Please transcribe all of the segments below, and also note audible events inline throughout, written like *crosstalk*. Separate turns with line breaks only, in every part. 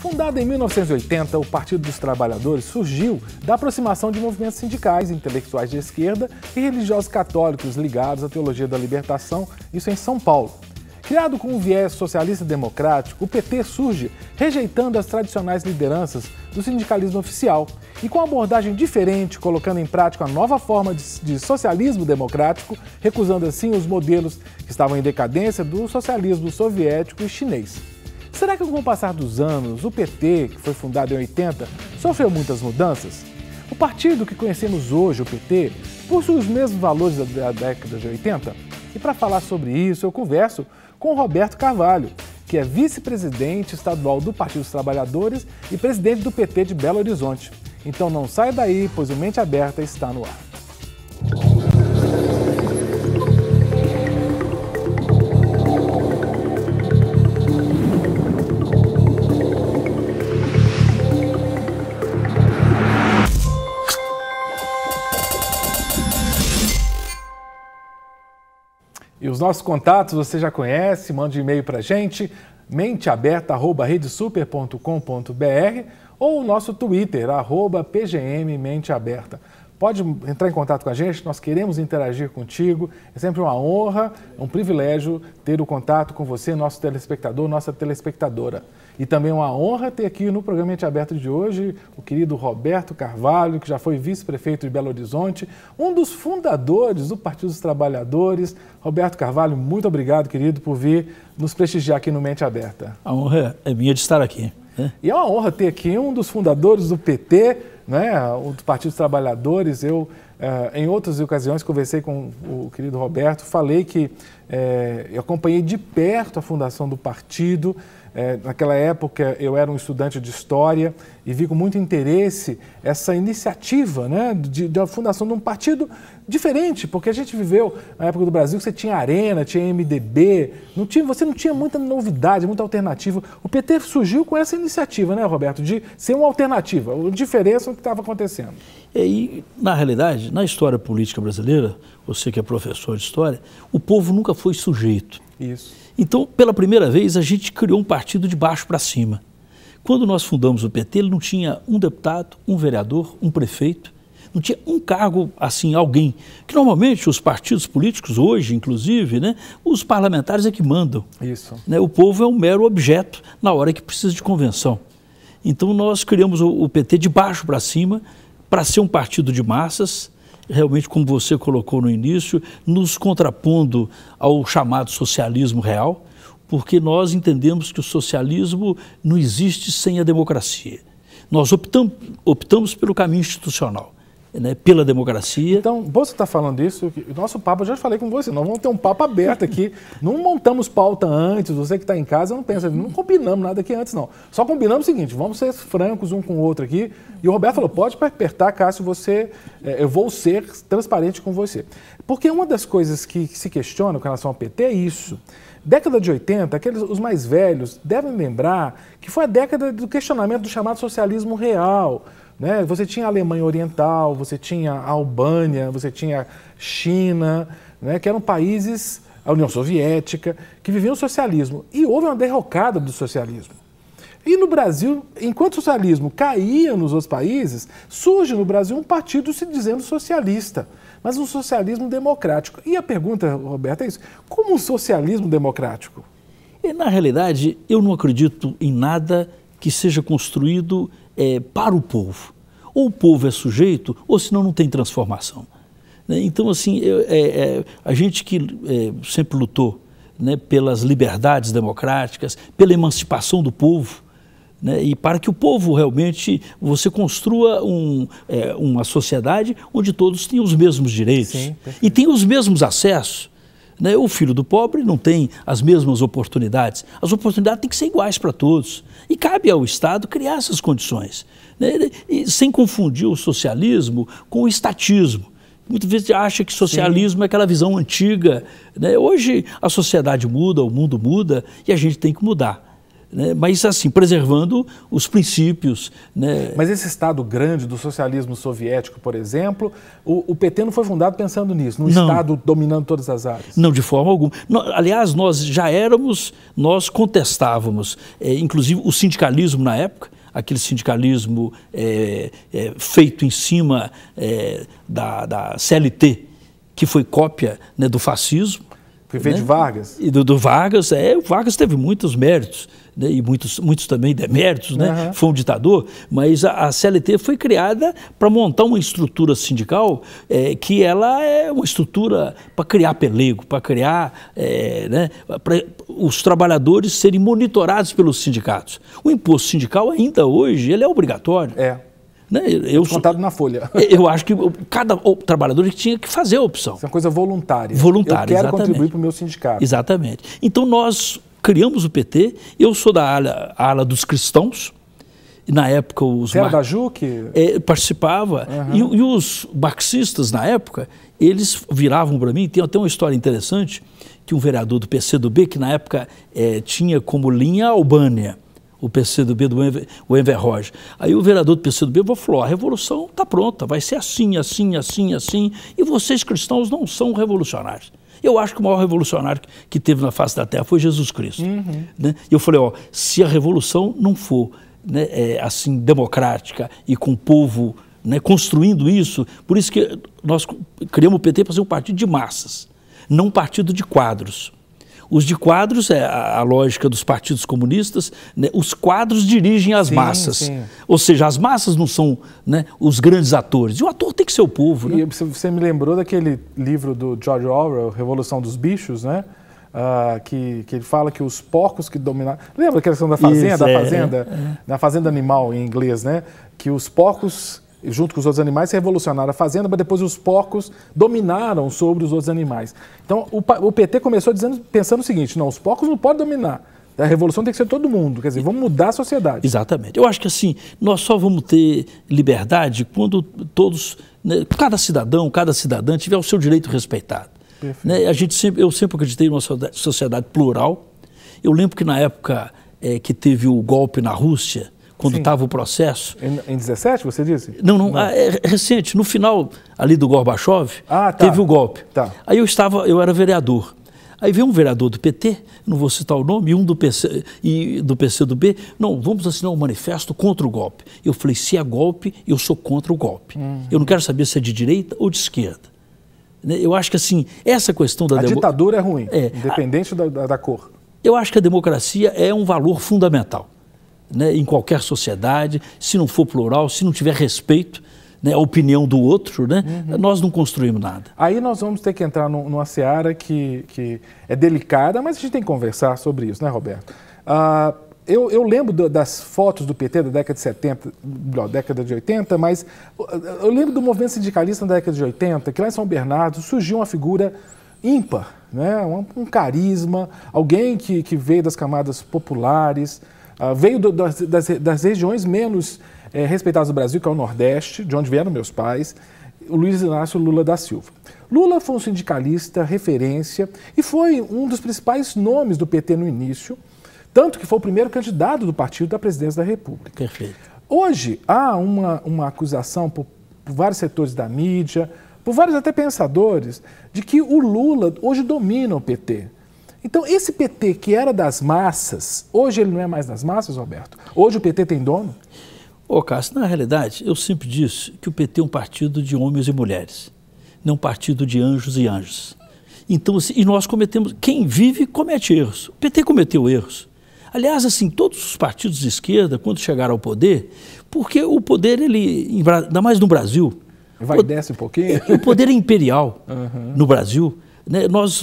Fundado em 1980, o Partido dos Trabalhadores surgiu da aproximação de movimentos sindicais, intelectuais de esquerda e religiosos católicos ligados à teologia da libertação, isso em São Paulo. Criado com um viés socialista democrático, o PT surge rejeitando as tradicionais lideranças do sindicalismo oficial e com abordagem diferente, colocando em prática uma nova forma de, de socialismo democrático, recusando assim os modelos que estavam em decadência do socialismo soviético e chinês. Será que com o passar dos anos, o PT, que foi fundado em 80, sofreu muitas mudanças? O partido que conhecemos hoje, o PT, possui os mesmos valores da década de 80? E para falar sobre isso, eu converso com Roberto Carvalho, que é vice-presidente estadual do Partido dos Trabalhadores e presidente do PT de Belo Horizonte. Então não sai daí, pois o Mente Aberta está no ar. E os nossos contatos você já conhece, manda um e-mail para a gente, menteaberta.redesuper.com.br ou o nosso Twitter, arroba PGM Mente Aberta. Pode entrar em contato com a gente, nós queremos interagir contigo. É sempre uma honra, um privilégio ter o contato com você, nosso telespectador, nossa telespectadora. E também uma honra ter aqui no programa Mente Aberto de hoje o querido Roberto Carvalho, que já foi vice-prefeito de Belo Horizonte, um dos fundadores do Partido dos Trabalhadores. Roberto Carvalho, muito obrigado, querido, por vir nos prestigiar aqui no Mente Aberta. A
honra é minha de estar aqui.
E é uma honra ter aqui um dos fundadores do PT, né, o do Partido dos Trabalhadores. Eu, eh, em outras ocasiões, conversei com o querido Roberto, falei que eh, eu acompanhei de perto a fundação do partido. É, naquela época eu era um estudante de história e vi com muito interesse essa iniciativa né, de, da fundação de um partido diferente, porque a gente viveu na época do Brasil que você tinha Arena, tinha MDB, não tinha, você não tinha muita novidade, muita alternativa. O PT surgiu com essa iniciativa, né, Roberto, de ser uma alternativa, diferença do que estava acontecendo. É, e,
na realidade, na história política brasileira, você que é professor de história, o povo nunca foi sujeito. Isso. Então, pela primeira vez, a gente criou um partido de baixo para cima. Quando nós fundamos o PT, ele não tinha um deputado, um vereador, um prefeito, não tinha um cargo assim, alguém. Que normalmente os partidos políticos, hoje inclusive, né, os parlamentares é que mandam. Isso. Né, o povo é um mero objeto na hora que precisa de convenção. Então nós criamos o, o PT de baixo para cima para ser um partido de massas, realmente, como você colocou no início, nos contrapondo ao chamado socialismo real, porque nós entendemos que o socialismo não existe sem a democracia. Nós optamos, optamos pelo caminho institucional né,
pela democracia. Então, você está falando isso, O nosso papo, eu já falei com você, nós vamos ter um papo aberto aqui. *laughs* não montamos pauta antes, você que está em casa não pensa, não combinamos nada aqui antes, não. Só combinamos o seguinte, vamos ser francos um com o outro aqui. E o Roberto falou, pode apertar, Cássio, você, é, eu vou ser transparente com você. Porque uma das coisas que se questiona com relação ao PT é isso. Década de 80, aqueles, os mais velhos devem lembrar que foi a década do questionamento do chamado socialismo real, né? Você tinha a Alemanha Oriental, você tinha a Albânia, você tinha a China, né? que eram países, a União Soviética, que viviam o socialismo. E houve uma derrocada do socialismo. E no Brasil, enquanto o socialismo caía nos outros países, surge no Brasil um partido se dizendo socialista, mas um socialismo democrático. E a pergunta, Roberto, é isso: como um socialismo democrático?
E, na realidade, eu não acredito em nada que seja construído é, para o povo. Ou o povo é sujeito, ou senão não tem transformação. Né? Então, assim, é, é, a gente que é, sempre lutou né, pelas liberdades democráticas, pela emancipação do povo, né, e para que o povo realmente você construa um, é, uma sociedade onde todos têm os mesmos direitos Sim, e têm os mesmos acessos. Né? O filho do pobre não tem as mesmas oportunidades. As oportunidades têm que ser iguais para todos. E cabe ao Estado criar essas condições. Né? E, sem confundir o socialismo com o estatismo muitas vezes acha que socialismo Sim. é aquela visão antiga. Né? Hoje a sociedade muda, o mundo muda e a gente tem que mudar. Né? Mas assim, preservando
os princípios. Né? Mas esse Estado grande do socialismo soviético, por exemplo, o, o PT não foi fundado pensando nisso, num Estado dominando todas as áreas.
Não, de forma alguma. No, aliás, nós já éramos, nós contestávamos, é, inclusive o sindicalismo na época, aquele sindicalismo é, é, feito em cima é, da, da, CLT, que foi cópia né, do fascismo. Foi feito né? de Vargas. E do, do Vargas, é, o Vargas teve muitos méritos né, e muitos, muitos também deméritos, né, uhum. foi um ditador, mas a, a CLT foi criada para montar uma estrutura sindical é, que ela é uma estrutura para criar pelego, para criar, é, né, para os trabalhadores serem monitorados pelos sindicatos. O imposto sindical ainda hoje ele é obrigatório. É. Né? Eu contado na folha. *laughs* Eu acho que cada trabalhador tinha que fazer a opção. Isso é uma coisa voluntária. Voluntária, Eu quero exatamente. contribuir
para o meu sindicato.
Exatamente. Então nós criamos o PT. Eu sou da ala, ala dos cristãos. E na época os... Era da É, participava. Uhum. E, e, os marxistas, na época, eles viravam para mim. Tem até uma história interessante que um vereador do PCdoB, que na época é, tinha como linha a Albânia, o PCdoB do Enver, o Enver Roger. Aí o vereador do PCdoB falou, a revolução está pronta, vai ser assim, assim, assim, assim, e vocês cristãos não são revolucionários. Eu acho que o maior revolucionário que teve na face da Terra foi Jesus Cristo. Uhum. Né? E eu falei, ó, se a revolução não for né, é, assim democrática e com o povo né, construindo isso, por isso que nós criamos o PT para ser um partido de massas, não um partido de quadros. Os de quadros é a, lógica dos partidos comunistas, né? os quadros dirigem as sim, massas. Sim. Ou seja, as massas não são né, os grandes atores. E o ator tem que ser o
povo. Né? E você me lembrou daquele livro do George Orwell, Revolução dos Bichos, né? Uh, que, que ele fala que os porcos que dominam Lembra a questão da fazenda? Isso, da é, fazenda, é, é. da fazenda animal em inglês, né? Que os porcos junto com os outros animais, revolucionaram a fazenda, mas depois os porcos dominaram sobre os outros animais. Então, o, o PT começou dizendo, pensando o seguinte: não, os porcos não podem dominar. A revolução tem que ser todo mundo, quer dizer, vamos mudar a sociedade.
Exatamente. Eu acho que assim, nós só vamos ter liberdade quando todos, né, cada cidadão, cada cidadã tiver o seu direito respeitado. Né? A gente sempre, eu sempre acreditei numa sociedade plural. Eu lembro que na época é, que teve o golpe na Rússia, quando estava o processo.
Em, em 17, você disse?
Não, não, não. É, é recente. No final ali do Gorbachev, ah, tá. teve o golpe. Tá. Aí eu estava, eu era vereador. Aí veio um vereador do PT, não vou citar o nome, e um do PC e do PCdoB, não, vamos assinar um manifesto contra o golpe. Eu falei, se é golpe, eu sou contra o golpe. Uhum. Eu não quero saber se é de direita ou de esquerda. Né, eu acho que assim, essa questão da... A ditadura é ruim, é, independente a... da, da cor. Eu acho que a democracia é um valor fundamental né, em qualquer sociedade, se não for plural, se não tiver respeito né, a opinião do outro, né, uhum. nós não construímos
nada. Aí nós vamos ter que entrar numa seara que, que é delicada, mas a gente tem que conversar sobre isso, né, Roberto? Ah, eu, eu, lembro do, das fotos do PT da década de 70, não, década de 80, mas ah, eu lembro do movimento sindicalista na década de 80, que lá em São Bernardo surgiu uma figura ímpar, né? um, um carisma, alguém que, que veio das camadas populares. Ah, veio do, das, das, das, regiões menos é, respeitadas do Brasil, que é o Nordeste, de onde vieram meus pais, o Luiz Inácio Lula da Silva. Lula foi um sindicalista, referência, e foi um dos principais nomes do PT no início, tanto que foi o primeiro candidato do partido da presidência da República. Perfeito. Hoje, há uma, uma acusação por, por vários setores da mídia, por vários até pensadores, de que o Lula hoje domina o PT. Então, esse PT que era das massas, hoje ele não é mais das massas, Roberto? Hoje o PT tem dono? Ô, Cássio, na realidade, eu sempre disse que o PT é um partido de homens e
mulheres, não um partido de anjos e anjos. Então, assim, e nós cometemos, quem vive comete erros. O PT cometeu erros. Aliás, assim, todos os partidos de esquerda, quando chegaram ao poder, porque o poder, ele, ainda mais no Brasil. Vai e desce um pouquinho? O poder é imperial uhum. no Brasil. Né? Nós,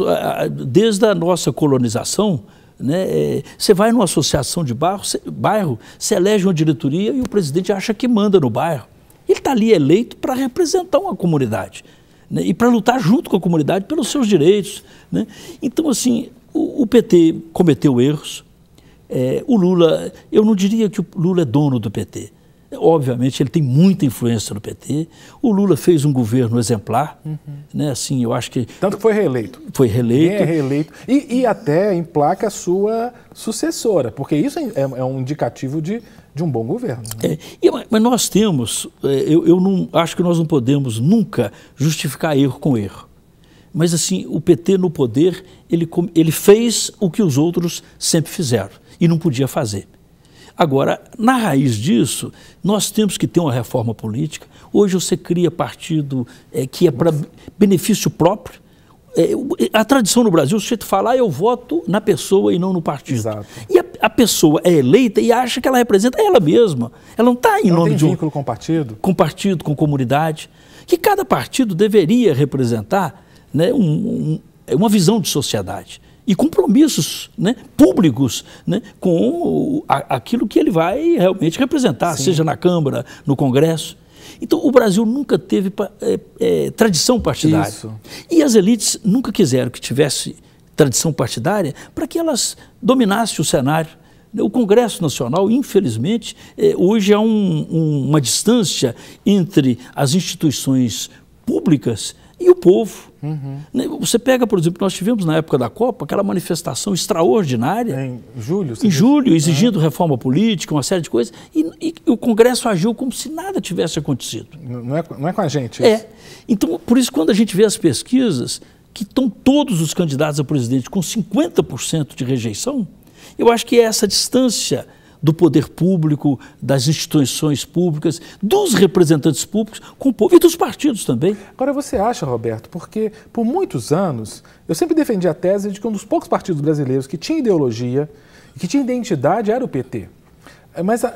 desde a nossa colonização, né? É, você vai numa associação de bairro, você, bairro, você elege uma diretoria e o presidente acha que manda no bairro. Ele está ali eleito para representar uma comunidade né? e para lutar junto com a comunidade pelos seus direitos. Né? Então, assim, o, o, PT cometeu erros. É, o Lula, eu não diria que o Lula é dono do PT, Obviamente, ele tem muita influência no PT. O Lula fez um governo
exemplar, uhum. né? Assim, eu acho que... Tanto que foi reeleito. Foi reeleito. E é reeleito. E, e até emplaca a sua sucessora, porque isso é, é um indicativo de, de um bom governo.
Né? É, mas nós temos, é, eu, eu não, acho que nós não podemos nunca justificar erro com erro. Mas assim, o PT no poder, ele, ele fez o que os outros sempre fizeram e não podia fazer Agora, na raiz disso, nós temos que ter uma reforma política. Hoje você cria partido é, que é para benefício próprio. É, a tradição no Brasil, o sujeito falar, ah, eu voto na pessoa e não no partido. Exato. E a, a pessoa é eleita e acha que ela representa ela mesma. Ela não está em não nome de um... vínculo com partido? Com partido, com comunidade. Que cada partido deveria representar né, um, um, uma visão de sociedade e compromissos né, públicos né, com a, aquilo que ele vai realmente representar, Sim. seja na Câmara, no Congresso. Então, o Brasil nunca teve é, é, tradição partidária. Isso. E as elites nunca quiseram que tivesse tradição partidária para que elas dominassem o cenário. O Congresso Nacional, infelizmente, é, hoje há é um, um, uma distância entre as instituições públicas e o povo. Uhum. Né, você pega, por exemplo, nós tivemos na época da Copa aquela manifestação extraordinária. Em julho? Em disse? julho, exigindo uhum. reforma política, uma série de coisas, e, e, o Congresso agiu como se nada tivesse acontecido. Não é, não é com a gente é. isso. É. Então, por isso, quando a gente vê as pesquisas, que estão todos os candidatos a presidente com 50% de rejeição, eu acho que é essa distância do poder público,
das instituições públicas, dos representantes públicos com o povo e dos partidos também. Agora você acha, Roberto, porque por muitos anos eu sempre defendi a tese de que um dos poucos partidos brasileiros que tinha ideologia, que tinha identidade, era o PT. É, mas uh,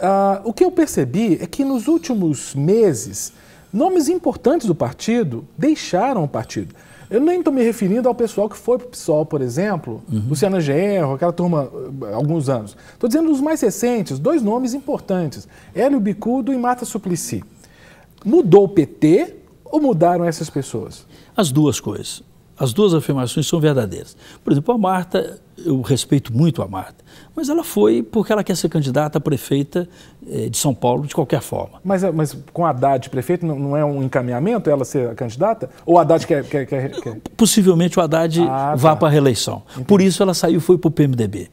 o que eu percebi é que nos últimos meses, nomes importantes do partido deixaram o partido. Eu nem estou me referindo ao pessoal que foi para o PSOL, por exemplo, uhum. Luciana Gerro, aquela turma, eh, alguns anos. Estou dizendo os mais recentes, dois nomes importantes, Hélio Bicudo e Marta Suplicy. Mudou o PT ou mudaram
essas pessoas? As duas coisas. As duas afirmações são verdadeiras. Por exemplo, a Marta, eu respeito muito a Marta, mas ela foi porque ela quer ser candidata a prefeita eh, de São Paulo de qualquer forma.
Mas, eh, mas com Haddad prefeito não, é um encaminhamento ela ser candidata? Ou Haddad quer. quer, quer, quer...
Possivelmente o Haddad ah, vá tá. para a reeleição. Entendi. Por isso ela saiu e foi para o PMDB.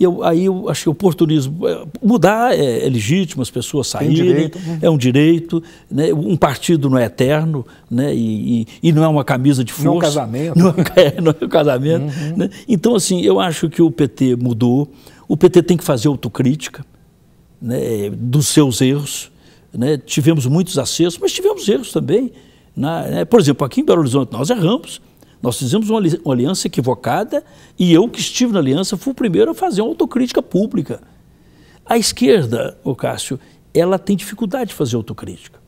E eu, aí eu o oportunismo. Eh, mudar é, é legítimo, as pessoas saírem, direito, né? é um direito. Né? Um partido não é eterno né? e, e, e não é uma camisa de força. Não é um casamento. Não é, *laughs* não é um casamento. Uhum. Né? Então, assim, eu acho que o PT mudou. O PT tem que fazer autocrítica né? dos seus erros. Né? Tivemos muitos acessos, mas tivemos erros também. Na, né? Por exemplo, aqui em Belo Horizonte nós erramos nós fizemos uma, uma aliança equivocada e eu que estive na aliança fui o primeiro a fazer uma autocrítica pública. A esquerda, o Cássio, ela tem dificuldade de fazer autocrítica.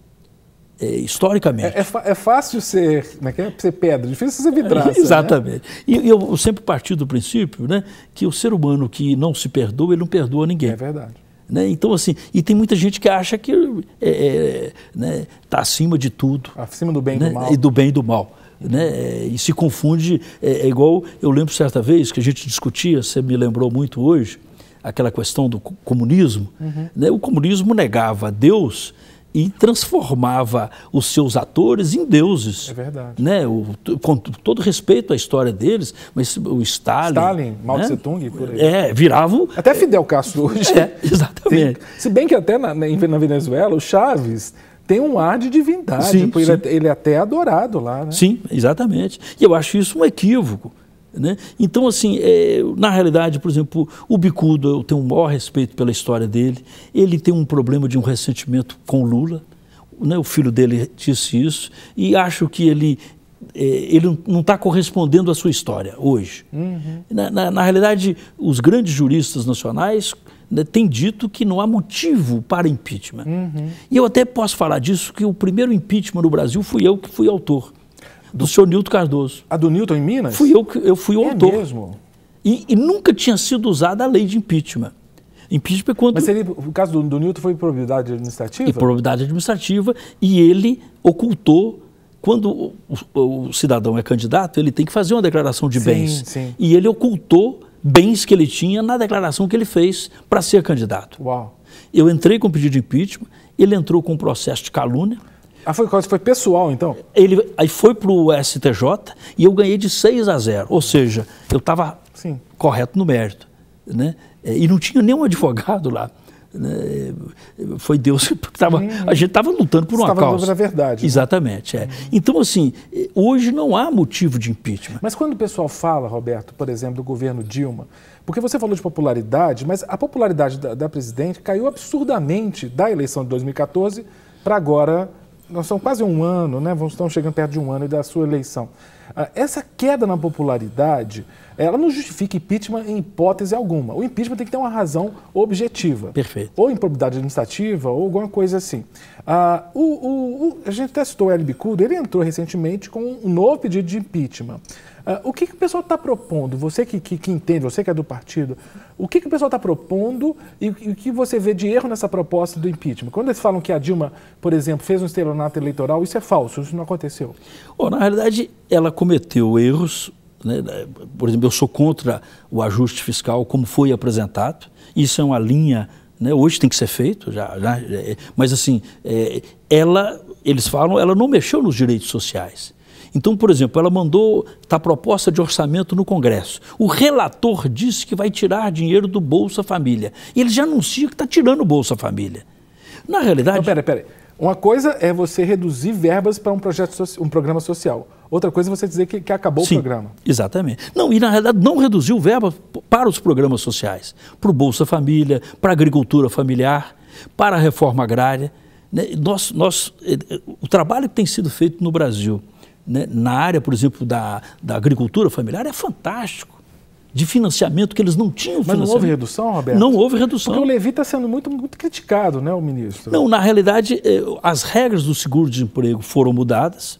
É, historicamente. É, é, é, fácil ser, como é que é? ser pedra, difícil ser vidraça. Né? *laughs* Exatamente. Né? E eu, eu sempre parti do princípio né, que o ser humano que não se perdoa, ele não perdoa ninguém. É verdade. Né? Então, assim, e tem muita gente que acha que está é, é, né, tá acima de tudo. Acima do bem e né, do mal. E do bem e do mal né? E se confunde, é, é, igual eu lembro certa vez que a gente discutia, você me lembrou muito hoje, aquela questão do comunismo. Uhum. Né? O comunismo negava Deus e transformava os seus atores em deuses. É verdade. Né? O, com todo respeito à história deles, mas o Stalin. Stalin,
Mao né? Tse-tung, por aí. É, viravam. Até Fidel Castro *laughs* é, hoje. É, exatamente. Tem, se bem que até na, na Venezuela, o Chaves tem um ar de divindade, sim, sim. É, ele, ele, é até adorado lá. Né? Sim, exatamente. E eu acho isso um equívoco. Né? Então, assim,
é, na realidade, por exemplo, o Bicudo, eu tenho o maior respeito pela história dele. Ele tem um problema de um ressentimento com Lula. Né? O filho dele disse isso. E acho que ele, é, ele não está correspondendo à sua história hoje. Uhum. Na, na, na realidade, os grandes juristas nacionais né, tem dito que não há motivo para impeachment. Uhum. E eu até posso falar disso, que o primeiro impeachment no Brasil fui eu que fui autor. Do, do senhor Nilton Cardoso. A do Nilton em Minas? Fui eu que eu fui o é autor. Mesmo? E, e, nunca tinha sido usada a lei de impeachment. Impeachment é quando. Mas ele, o caso do, do Nilton foi probabilidade administrativa? E probabilidade administrativa, e ele ocultou quando o, o, o, cidadão é candidato, ele tem que fazer uma declaração de sim, bens. Sim. E ele ocultou bens que ele tinha na declaração que ele fez para ser candidato. Uau. Eu entrei com o pedido de impeachment, ele entrou com um processo de calúnia. Ah, foi, foi pessoal, então? Ele, aí foi para o STJ e eu ganhei de 6 a 0. Ou seja, eu estava correto no mérito. Né? É, e não tinha nenhum advogado lá. Né? Foi Deus que estava. a gente estava lutando por uma estava causa. Estava verdade. Né? Exatamente. Né? É. Hum. Então,
assim, hoje não há motivo de impeachment. Mas quando o pessoal fala, Roberto, por exemplo, do governo Dilma, porque você falou de popularidade, mas a popularidade da, da presidente caiu absurdamente da eleição de 2014 para agora nós estamos quase um ano, né? Vamos estamos chegando perto de um ano da sua eleição. Ah, essa queda na popularidade, ela não justifica impeachment em hipótese alguma. O impeachment tem que ter uma razão objetiva. Perfeito. Ou improbidade administrativa, ou alguma coisa assim. Ah, o, o, o, a gente até citou o Hélio Bicudo, ele entrou recentemente com um novo pedido de impeachment. Uh, o que, que o pessoal está propondo? Você que, que, que, entende, você que é do partido, o que, que o pessoal está propondo e, e, o que você vê de erro nessa proposta do impeachment? Quando eles falam que a Dilma, por exemplo, fez um estelionato eleitoral, isso é falso, isso não aconteceu. Oh, na realidade,
ela cometeu erros. Né? Por exemplo, eu sou contra o ajuste fiscal como foi apresentado. Isso é uma linha. Né? Hoje tem que ser feito, já, já é, mas assim, é, ela, eles falam, ela não mexeu nos direitos sociais então, por exemplo, ela mandou tá a proposta de orçamento no Congresso. O relator disse que vai tirar dinheiro do Bolsa Família. E ele já anuncia que está tirando o Bolsa Família.
Na realidade. Não, pera, pera. Uma coisa é você reduzir verbas para um projeto, um programa social. Outra coisa é você dizer que, que acabou Sim, o programa.
Exatamente.
Não, e na realidade não reduziu
verba para os programas sociais, para o Bolsa Família, para a agricultura familiar, para a reforma agrária. Né? Nós, nós, eh, eh, o trabalho que tem sido feito no Brasil né, na área, por exemplo, da, da agricultura familiar é fantástico de financiamento que eles não tinham. Mas não houve redução, Roberto? Não houve redução. Porque
o Levi está sendo muito, muito criticado, né, o ministro? Não,
na realidade, é, as regras do seguro-desemprego de foram mudadas,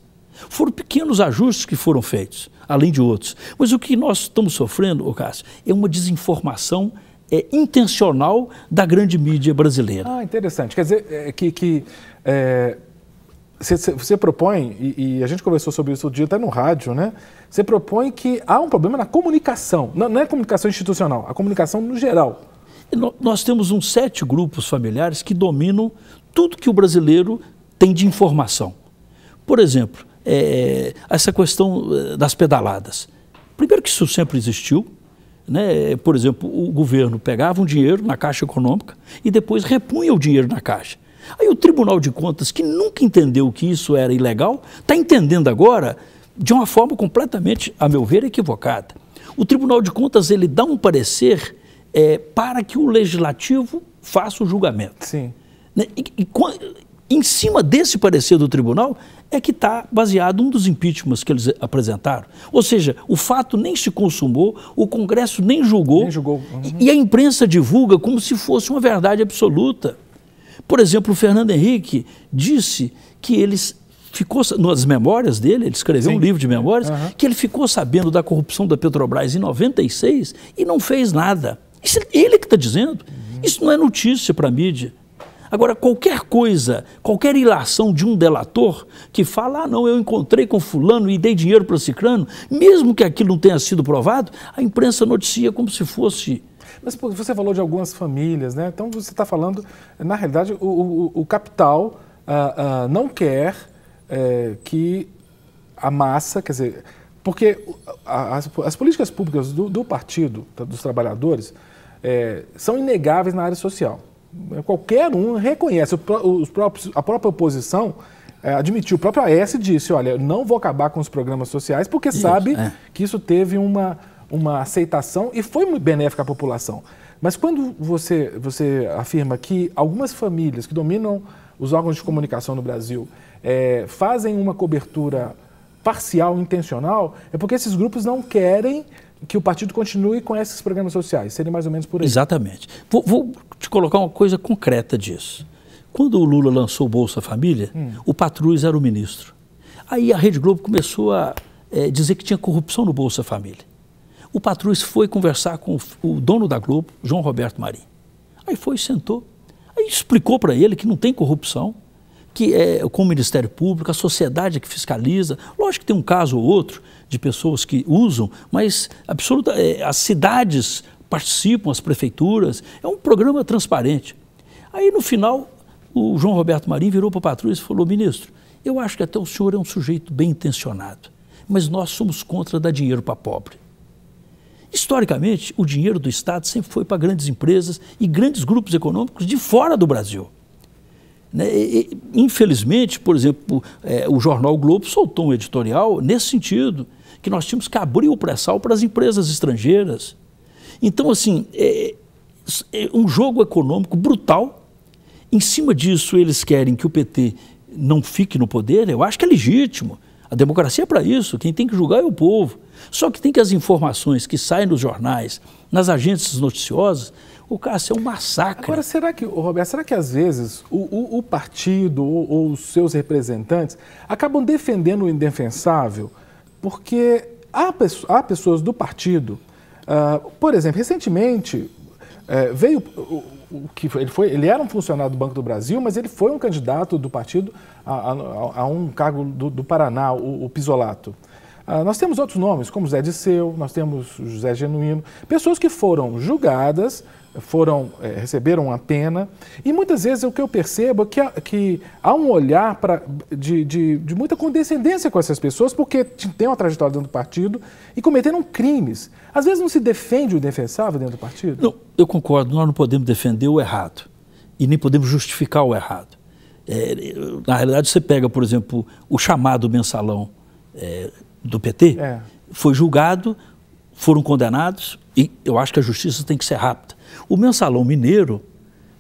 foram pequenos ajustes que foram feitos, além de outros. Mas o que nós estamos sofrendo, Cássio, é uma desinformação é, intencional da grande mídia brasileira.
Ah, interessante. Quer dizer, é, que, que é você, você propõe, e, e, a gente conversou sobre isso outro dia até no rádio, né? Você propõe que há um problema na comunicação, não, não é comunicação institucional, a comunicação no geral. Nós temos uns sete grupos familiares que
dominam tudo que o brasileiro tem de informação. Por exemplo, é, é essa questão é, das pedaladas. Primeiro que isso sempre existiu, né? por exemplo, o governo pegava um dinheiro na Caixa Econômica e depois repunha o dinheiro na Caixa. Aí o Tribunal de Contas, que nunca entendeu que isso era ilegal, está entendendo agora de uma forma completamente, a meu ver, equivocada. O Tribunal de Contas ele dá um parecer é, para que o legislativo faça o julgamento. Sim. Né? E, e, em cima desse parecer do tribunal é que está baseado um dos impeachments que eles apresentaram. Ou seja, o fato nem se consumou, o Congresso nem julgou, nem julgou. Uhum. e a imprensa divulga como se fosse uma verdade absoluta. Por exemplo, o Fernando Henrique disse que ele ficou nas memórias dele, ele escreveu Sim. um livro de memórias, uhum. que ele ficou sabendo da corrupção da Petrobras em 96 e não fez nada. Isso, é, ele que está dizendo. Uhum. Isso não é notícia para a mídia. Agora, qualquer coisa, qualquer ilação de um delator que fala, ah, não, eu encontrei com fulano e dei dinheiro para ciclano, mesmo que aquilo não tenha sido provado, a imprensa noticia
como se fosse mas pô, você falou de algumas famílias, né? Então você está falando, na realidade, o, o, o capital ah, ah, não quer eh, que a massa, quer dizer, porque as, as políticas públicas do, do partido, tá, dos trabalhadores, eh, são inegáveis na área social. Qualquer um reconhece, os próprios, a própria oposição eh, admitiu, o próprio AS disse, olha, não vou acabar com os programas sociais, porque isso, sabe é. que isso teve uma, uma aceitação e foi muito benéfica à população. Mas quando você, você afirma que algumas famílias que dominam os órgãos de comunicação no Brasil é, fazem uma cobertura parcial, intencional, é porque esses grupos não querem que o partido continue com esses programas sociais. Seria mais ou menos por aí.
Exatamente. Vou, vou te colocar uma coisa concreta disso. Quando o Lula lançou o Bolsa Família, hum. o Patrus era o ministro. Aí a Rede Globo começou a é, dizer que tinha corrupção no Bolsa Família. O Patrus foi conversar com o dono da Globo, João Roberto Marim. Aí foi, sentou. Aí explicou para ele que não tem corrupção, que é com o Ministério Público, a sociedade é que fiscaliza. Lógico que tem um caso ou outro de pessoas que usam, mas absoluta, é, as cidades participam, as prefeituras. É um programa transparente. Aí no final, o João Roberto Marim virou para o Patrulha e falou: ministro, eu acho que até o senhor é um sujeito bem intencionado, mas nós somos contra dar dinheiro para pobre. Historicamente, o dinheiro do Estado sempre foi para grandes empresas e grandes grupos econômicos de fora do Brasil. Né? E, infelizmente, por exemplo, é, o jornal Globo soltou um editorial nesse sentido, que nós tínhamos que abrir o pré-sal para as empresas estrangeiras. Então, assim, é, é, é um jogo econômico brutal. Em cima disso, eles querem que o PT não fique no poder. Eu acho que é legítimo. A democracia é para isso. Quem tem que julgar é o povo. Só que tem que as informações que saem nos jornais,
nas agências noticiosas, o Cássio é um massacre. Agora, será que, Roberto, será que às vezes o, o, o partido ou, ou, os seus representantes acabam defendendo o indefensável? Porque há, há pessoas do partido. Uh, por exemplo, recentemente uh, veio. Uh, que ele, foi, ele era um funcionário do Banco do Brasil, mas ele foi um candidato do partido a, a, a um cargo do, do Paraná, o, o Pisolato. Ah, nós temos outros nomes, como Zé de Seu, nós temos José Genuíno, pessoas que foram julgadas, foram é, receberam uma pena, e muitas vezes o que eu percebo é que, há, que há um olhar pra, de, de, de, muita condescendência com essas pessoas, porque tem uma trajetória dentro do partido e cometeram crimes. Às vezes não se defende o defensável dentro do partido? Não,
eu concordo, nós não podemos defender o errado e nem podemos justificar o errado. É, na realidade, você pega, por exemplo, o chamado mensalão. É, do PT, é. foi julgado, foram condenados, e eu acho que a justiça tem que ser rápida. O mensalão mineiro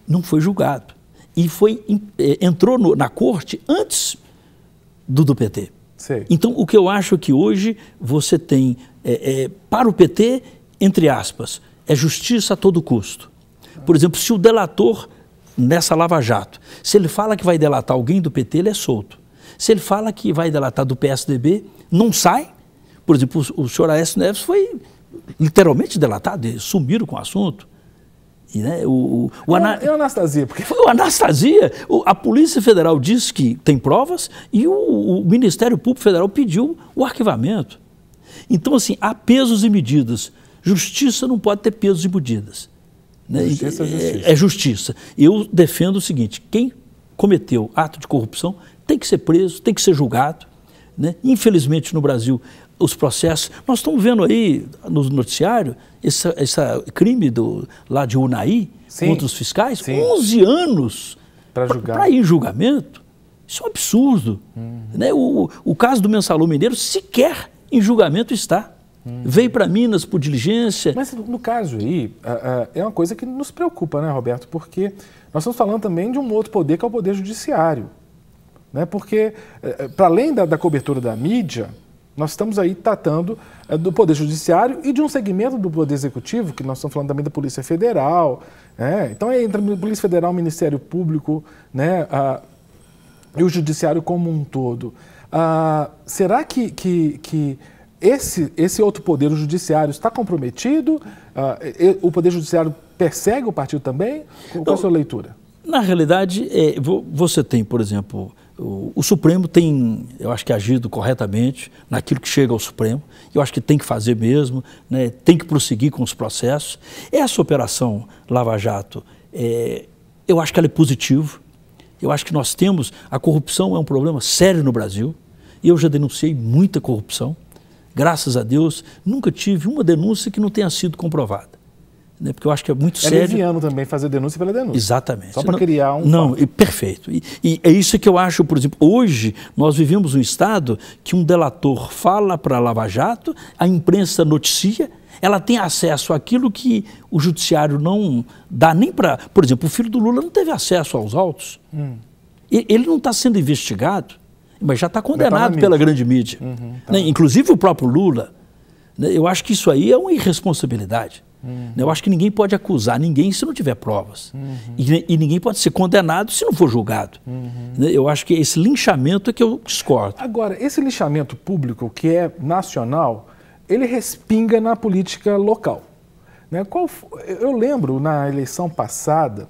não foi julgado e foi é, entrou no, na corte antes do do PT. Então, o que eu acho que hoje você tem é, é, para o PT, entre aspas, é justiça a todo custo. Por exemplo, se o delator nessa Lava Jato, se ele fala que vai delatar alguém do PT, ele é solto. Se ele fala que vai delatar do PSDB, não sai. Por exemplo, o senhor Aécio Neves foi literalmente delatado, sumiram com o assunto. E, né, o, o, ana... é, é Anastasia, porque... o Anastasia, o, a Polícia Federal disse que tem provas e o, o Ministério Público Federal pediu o arquivamento. Então, assim, há pesos e medidas. Justiça não pode ter pesos e medidas. Né? Justiça, é, justiça. É, é justiça. Eu defendo o seguinte: quem cometeu ato de corrupção tem que ser preso, tem que ser julgado. Né? Infelizmente, no Brasil, os processos. Nós estamos vendo aí no noticiário esse, esse crime do, lá de Unai sim, contra os fiscais, sim. 11 anos para ir em julgamento. Isso é um absurdo. Uhum. Né? O, o caso do Mensalão
Mineiro sequer em julgamento está. Uhum. Veio para Minas por diligência. Mas no caso aí, é uma coisa que nos preocupa, né, Roberto? Porque nós estamos falando também de um outro poder que é o poder judiciário. Né? Porque, eh, eh, para além da, da, cobertura da mídia, nós estamos aí tratando eh, do Poder Judiciário e de um segmento do Poder Executivo, que nós estamos falando também da Polícia Federal. Né? Então, é entre a Polícia Federal, o Ministério Público né? Ah, e o Judiciário como um todo. Ah, será que, que, que esse, esse outro poder, o judiciário, está comprometido? Ah, o poder judiciário persegue o partido também? Qual então, a sua leitura?
Na realidade, é, você tem, por exemplo, o, o, Supremo tem, eu acho que agido corretamente naquilo que chega ao Supremo, eu acho que tem que fazer mesmo, né, tem que prosseguir com os processos. Essa operação Lava Jato, é, eu acho que ela é positiva, eu acho que nós temos, a corrupção é um problema sério no Brasil, eu já denunciei muita corrupção, graças a Deus, nunca tive uma denúncia que não tenha sido comprovada né? porque eu acho que é muito é sério. É leviano
também fazer denúncia pela denúncia. Exatamente. Só para criar um. Não,
e, perfeito. E, e, é isso que eu acho, por exemplo, hoje nós vivemos um Estado que um delator fala para Lava Jato, a imprensa noticia, ela tem acesso àquilo que o judiciário não dá nem para. Por exemplo, o filho do Lula não teve acesso aos autos. Hum. Ele não está sendo investigado, mas já está tá condenado tá pela grande mídia. Uhum, tá. Né? Inclusive o próprio Lula. Né? Eu acho que isso aí é uma irresponsabilidade. Uhum. Eu acho que ninguém pode acusar ninguém se não tiver provas. Uhum. E, e, ninguém pode ser condenado
se não for julgado. Uhum. Eu acho que esse linchamento é que eu discordo. Agora, esse linchamento público, que é nacional, ele respinga na política local. Né? Qual, eu lembro na eleição passada,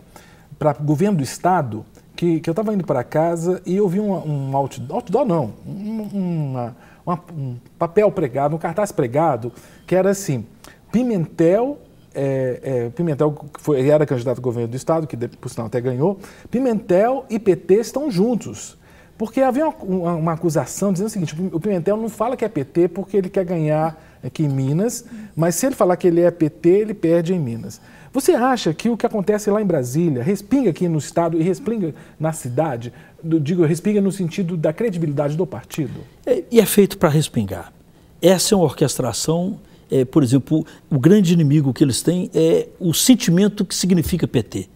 para governo do Estado, que, que eu estava indo para casa e eu vi um, um outdoor, outdoor não, um, uma, uma, um papel pregado, um cartaz pregado, que era assim Pimentel, é, é, Pimentel que foi, era candidato ao governo do Estado, que por sinal até ganhou, Pimentel e PT estão juntos. Porque havia uma, uma, acusação dizendo o seguinte: o Pimentel não fala que é PT porque ele quer ganhar aqui em Minas, mas se ele falar que ele é PT, ele perde em Minas. Você acha que o que acontece lá em Brasília respinga aqui no Estado e respinga na cidade? Digo, respinga no sentido da credibilidade do partido? É, e é feito para respingar.
Essa é uma orquestração é, por exemplo, o grande inimigo que eles têm é o sentimento que significa PT.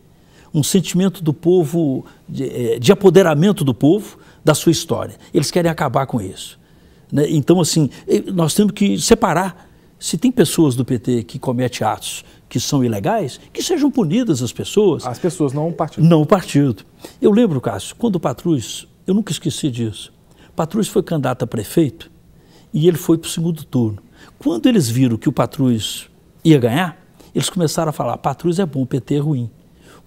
Um sentimento do povo, de, é, de apoderamento do povo, da sua história. Eles querem acabar com isso. Né? Então, assim, nós temos que separar. Se tem pessoas do PT que cometem atos que são ilegais, que sejam punidas as pessoas. As pessoas, não o partido. Não o partido. Eu lembro, Cássio, quando o Patrus, eu nunca esqueci disso, Patrus foi candidato a prefeito e ele foi para o segundo turno. Quando eles viram que o Patrus ia ganhar, eles começaram a falar: Patrus é bom, PT é ruim.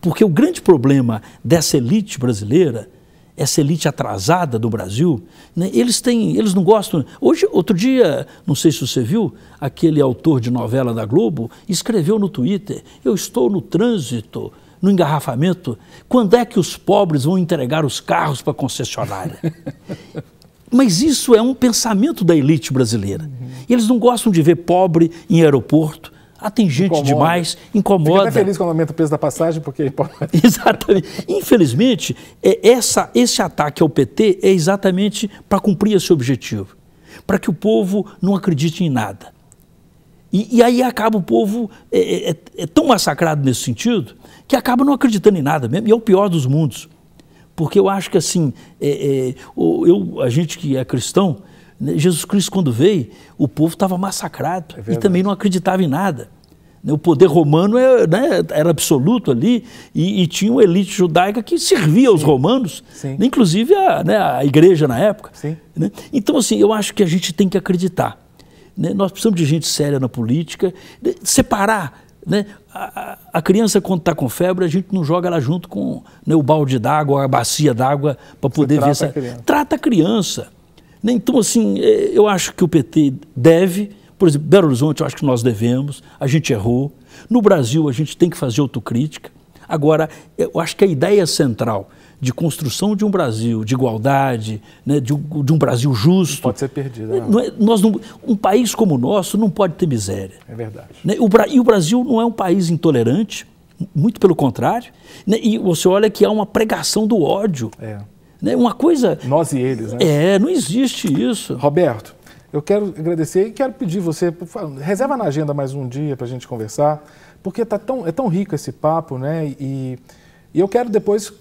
Porque o grande problema dessa elite brasileira, essa elite atrasada do Brasil, né, eles têm, eles não gostam. Hoje, outro dia, não sei se você viu, aquele autor de novela da Globo escreveu no Twitter: Eu estou no trânsito no engarrafamento, quando é que os pobres vão entregar os carros para a concessionária? *laughs* Mas isso é um pensamento da elite brasileira. Uhum. E eles não gostam de ver pobre em aeroporto. Ah, tem gente incomoda. demais, incomoda. Fica até feliz quando aumenta o preço da passagem, porque... *laughs* *laughs* exatamente. Infelizmente, é essa, esse ataque ao PT é exatamente para cumprir esse objetivo. Para que o povo não acredite em nada. E, e aí acaba o povo é, é, é, é tão massacrado nesse sentido que acaba não acreditando em nada mesmo. E é o pior dos mundos. Porque eu acho que assim, é, é, eu, a gente que é cristão, né, Jesus Cristo quando veio, o povo estava massacrado é e também não acreditava em nada. Né. O poder romano era, é, né, era absoluto ali e, e, tinha uma elite judaica que servia aos romanos, Sim. Né, inclusive a, né, a, igreja na época. Né? Então, assim, eu acho que a gente tem que acreditar. Né. Nós precisamos de gente séria na política, separar né? A, a, criança, quando está com febre, a gente não joga ela junto com né, o balde d'água, a bacia d'água, para poder ver essa. A trata a criança. Né? Então, assim, é, eu acho que o PT deve, por exemplo, Belo Horizonte, eu acho que nós devemos, a gente errou. No Brasil, a gente tem que fazer autocrítica. Agora, eu acho que a ideia central de construção de um Brasil de igualdade, né, de, um, de um Brasil justo. pode ser perdido. Né? Não. É, nós não, um país como o nosso não pode ter miséria. É verdade. Né? O, e o Brasil não é um país intolerante, muito pelo contrário. Né? E você olha que há uma pregação
do ódio. É. Né? Uma coisa. Nós e eles, né? É, não existe isso. Roberto, eu quero agradecer e quero pedir você, reserva na agenda mais um dia para a gente conversar, porque tá tão, é tão rico esse papo, né? E e eu quero depois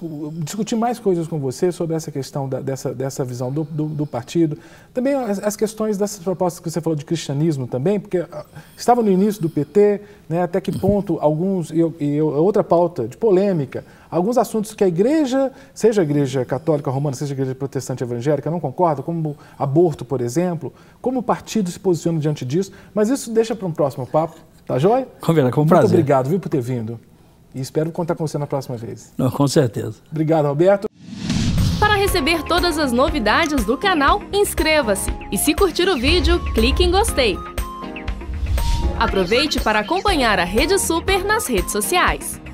discutir mais coisas com você sobre essa questão da, dessa, dessa visão do, do, do partido. Também as, as, questões dessas propostas que você falou de cristianismo também, porque ah, estava no início do PT, né, até que ponto alguns, e, e é outra pauta de polêmica, alguns assuntos que a igreja, seja a igreja católica romana, seja a igreja protestante evangélica, não concorda, como aborto, por exemplo, como o partido se posiciona diante disso, mas isso deixa para um próximo papo, tá joia? Combina, com prazer. Muito obrigado, viu, por ter vindo. E espero contar com você na próxima vez. Não,
com certeza.
Obrigado, Roberto. Para receber todas as novidades do canal, inscreva-se. E se curtir o vídeo, clique em gostei. Aproveite para acompanhar a
Rede Super nas redes sociais.